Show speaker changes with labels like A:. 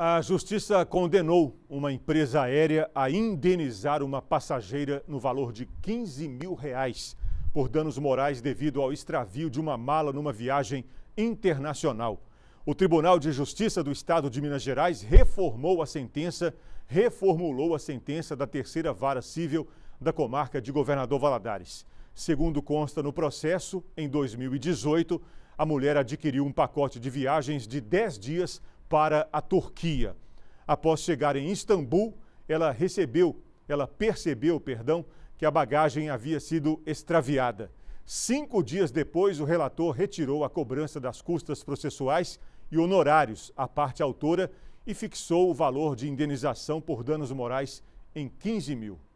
A: A justiça condenou uma empresa aérea a indenizar uma passageira no valor de 15 mil reais por danos morais devido ao extravio de uma mala numa viagem internacional. O Tribunal de Justiça do Estado de Minas Gerais reformou a sentença, reformulou a sentença da terceira vara civil da comarca de Governador Valadares. Segundo consta no processo, em 2018, a mulher adquiriu um pacote de viagens de 10 dias para a Turquia. Após chegar em Istambul, ela recebeu, ela percebeu, perdão, que a bagagem havia sido extraviada. Cinco dias depois, o relator retirou a cobrança das custas processuais e honorários à parte autora e fixou o valor de indenização por danos morais em 15 mil.